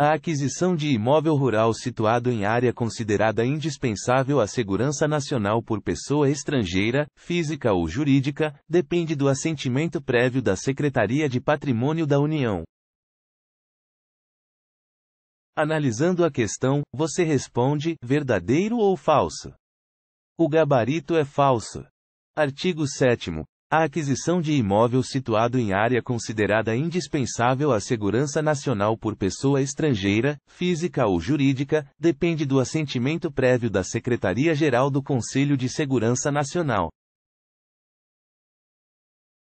A aquisição de imóvel rural situado em área considerada indispensável à segurança nacional por pessoa estrangeira, física ou jurídica, depende do assentimento prévio da Secretaria de Patrimônio da União. Analisando a questão, você responde: verdadeiro ou falso? O gabarito é falso. Artigo 7. A aquisição de imóvel situado em área considerada indispensável à segurança nacional por pessoa estrangeira, física ou jurídica, depende do assentimento prévio da Secretaria-Geral do Conselho de Segurança Nacional.